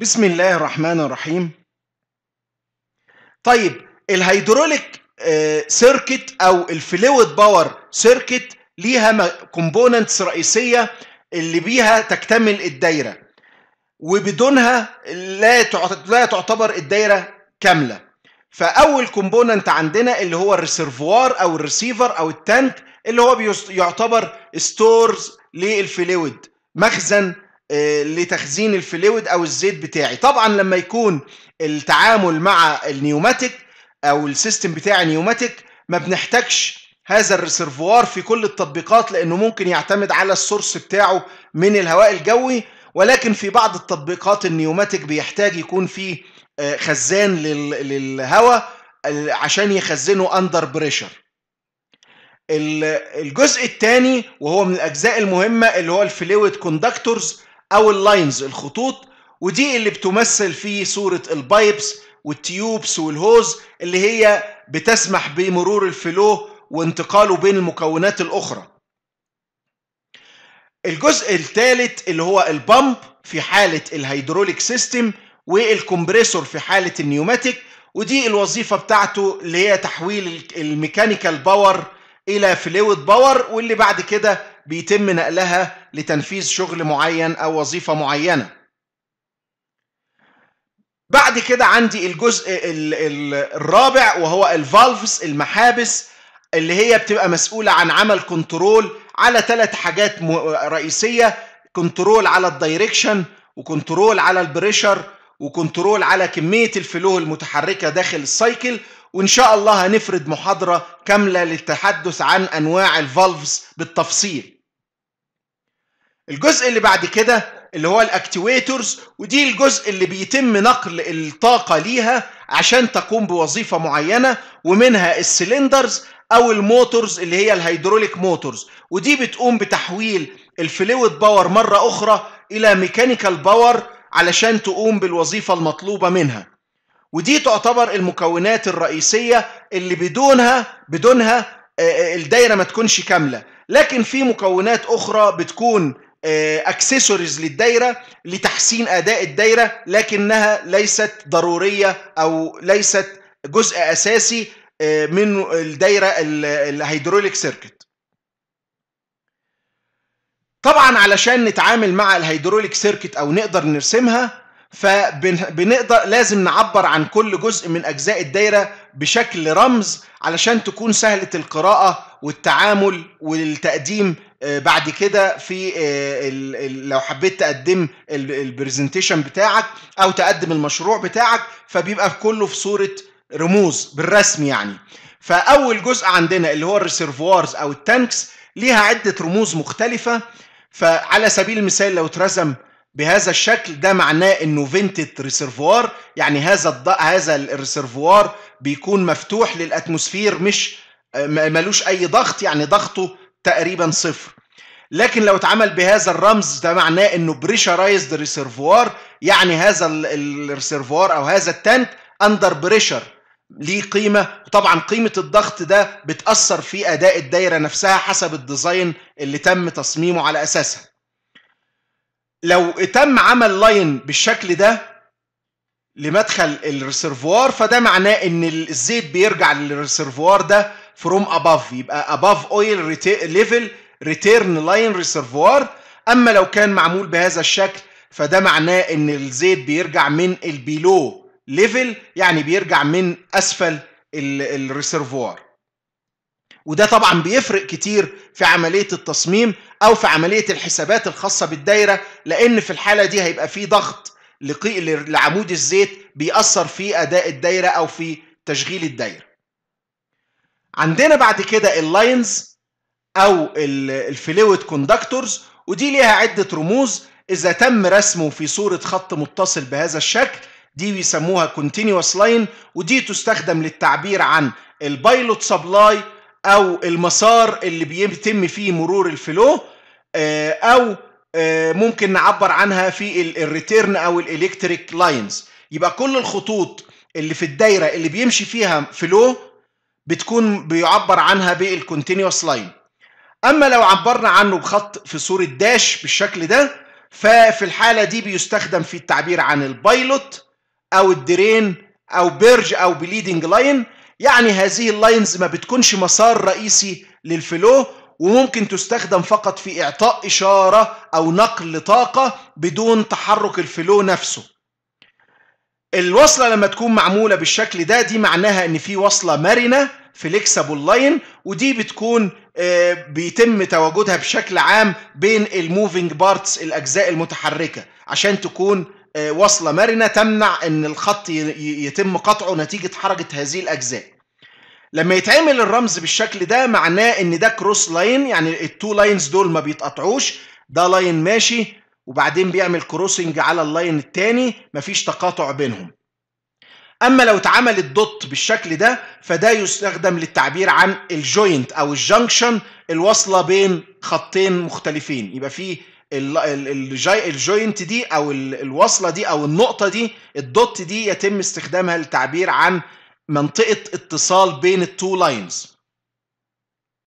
بسم الله الرحمن الرحيم طيب الهيدروليك سيركت آه، او الفلويد باور سيركت ليها كومبوننتس رئيسيه اللي بيها تكتمل الدايره وبدونها لا لا تعتبر الدايره كامله فاول كومبوننت عندنا اللي هو الريسيرفوار او الريسيفر او التانك اللي هو يعتبر ستورز للفلويد مخزن آه، لتخزين الفلويد او الزيت بتاعي طبعا لما يكون التعامل مع النيوماتيك او السيستم بتاعي نيوماتيك ما بنحتاجش هذا الريسرفوار في كل التطبيقات لانه ممكن يعتمد على السورس بتاعه من الهواء الجوي ولكن في بعض التطبيقات النيوماتيك بيحتاج يكون فيه آه، خزان للهواء عشان يخزنه اندر بريشر الجزء الثاني وهو من الاجزاء المهمه اللي هو الفلويد كوندكتورز او اللاينز الخطوط ودي اللي بتمثل في صورة البايبس والتيوبس والهوز اللي هي بتسمح بمرور الفلو وانتقاله بين المكونات الأخرى الجزء الثالث اللي هو البامب في حالة الهيدروليك سيستم والكمبريسور في حالة النيوماتيك ودي الوظيفة بتاعته اللي هي تحويل الميكانيكال باور إلى فلويد باور واللي بعد كده بيتم نقلها لتنفيذ شغل معين أو وظيفة معينة بعد كده عندي الجزء الرابع وهو الفالفز المحابس اللي هي بتبقى مسؤولة عن عمل كنترول على ثلاث حاجات رئيسية كنترول على الدايركشن وكنترول على البريشر وكنترول على كمية الفلو المتحركة داخل السايكل وإن شاء الله هنفرد محاضرة كاملة للتحدث عن أنواع الفالفز بالتفصيل الجزء اللي بعد كده اللي هو الاكتويترز ودي الجزء اللي بيتم نقل الطاقة ليها عشان تقوم بوظيفة معينة ومنها السلندرز أو الموتورز اللي هي الهيدروليك موتورز ودي بتقوم بتحويل الفلويد باور مرة أخرى إلى ميكانيكال باور علشان تقوم بالوظيفة المطلوبة منها ودي تعتبر المكونات الرئيسية اللي بدونها بدونها آه، آه، الدايرة ما تكونش كاملة لكن في مكونات أخرى بتكون اكسسوارز آه، للدايره لتحسين اداء الدايره لكنها ليست ضروريه او ليست جزء اساسي من الدايره الهيدروليك سيركت طبعا علشان نتعامل مع الهيدروليك سيركت او نقدر نرسمها فبنقدر لازم نعبر عن كل جزء من اجزاء الدايره بشكل رمز علشان تكون سهله القراءه والتعامل والتقديم آه، بعد كده في آه، لو حبيت تقدم البرزنتيشن بتاعك او تقدم المشروع بتاعك فبيبقى كله في صوره رموز بالرسم يعني فاول جزء عندنا اللي هو الريسيرفوارز او التانكس ليها عده رموز مختلفه فعلى سبيل المثال لو اترسم بهذا الشكل ده معناه انه فينتد ريسرفوار يعني هذا الض... هذا الريسرفوار بيكون مفتوح للاتموسفير مش ملوش اي ضغط يعني ضغطه تقريبا صفر لكن لو اتعمل بهذا الرمز ده معناه انه بريشرايزد ريسرفوار يعني هذا الريسرفوار او هذا التانك اندر بريشر ليه قيمة وطبعا قيمة الضغط ده بتأثر في أداء الدايرة نفسها حسب الديزاين اللي تم تصميمه على أساسها لو تم عمل لاين بالشكل ده لمدخل الريسرفوار فده معناه ان الزيت بيرجع للريسرفوار ده فروم اباف يبقى اباف اويل ليفل ريتيرن لاين ريسرفوار اما لو كان معمول بهذا الشكل فده معناه ان الزيت بيرجع من البيلو ليفل يعني بيرجع من اسفل الريسرفوار وده طبعا بيفرق كتير في عمليه التصميم او في عمليه الحسابات الخاصه بالدايره لان في الحاله دي هيبقى في ضغط لعمود الزيت بيأثر في اداء الدايره او في تشغيل الدايره. عندنا بعد كده اللاينز او الفلويد كوندكتورز ودي ليها عده رموز اذا تم رسمه في صوره خط متصل بهذا الشكل دي بيسموها كونتينوس لاين ودي تستخدم للتعبير عن البايلوت سبلاي او المسار اللي بيتم فيه مرور الفلو آه، او آه، ممكن نعبر عنها في الريتيرن او الالكتريك لاينز يبقى كل الخطوط اللي في الدايره اللي بيمشي فيها فلو بتكون بيعبر عنها بالكونتينوس لاين اما لو عبرنا عنه بخط في صوره داش بالشكل ده ففي الحاله دي بيستخدم في التعبير عن البايلوت او الدرين او بيرج او بليدنج لاين يعني هذه اللاينز ما بتكونش مسار رئيسي للفلو وممكن تستخدم فقط في إعطاء إشارة أو نقل طاقة بدون تحرك الفلو نفسه الوصلة لما تكون معمولة بالشكل ده دي معناها إن في وصلة مرنة فليكسبل لاين ودي بتكون آه، بيتم تواجدها بشكل عام بين الموفينج بارتس الأجزاء المتحركة عشان تكون آه، وصلة مرنة تمنع ان الخط يتم قطعه نتيجة حركة هذه الاجزاء لما يتعمل الرمز بالشكل ده معناه ان ده كروس لاين يعني التو لاينز دول ما بيتقطعوش ده لاين ماشي وبعدين بيعمل كروسنج على اللاين التاني مفيش تقاطع بينهم اما لو اتعمل الدوت بالشكل ده فده يستخدم للتعبير عن الجوينت او الجنكشن الوصله بين خطين مختلفين يبقى فيه الجاي الجوينت دي او الوصله دي او النقطه دي الدوت دي يتم استخدامها للتعبير عن منطقه اتصال بين التو لاينز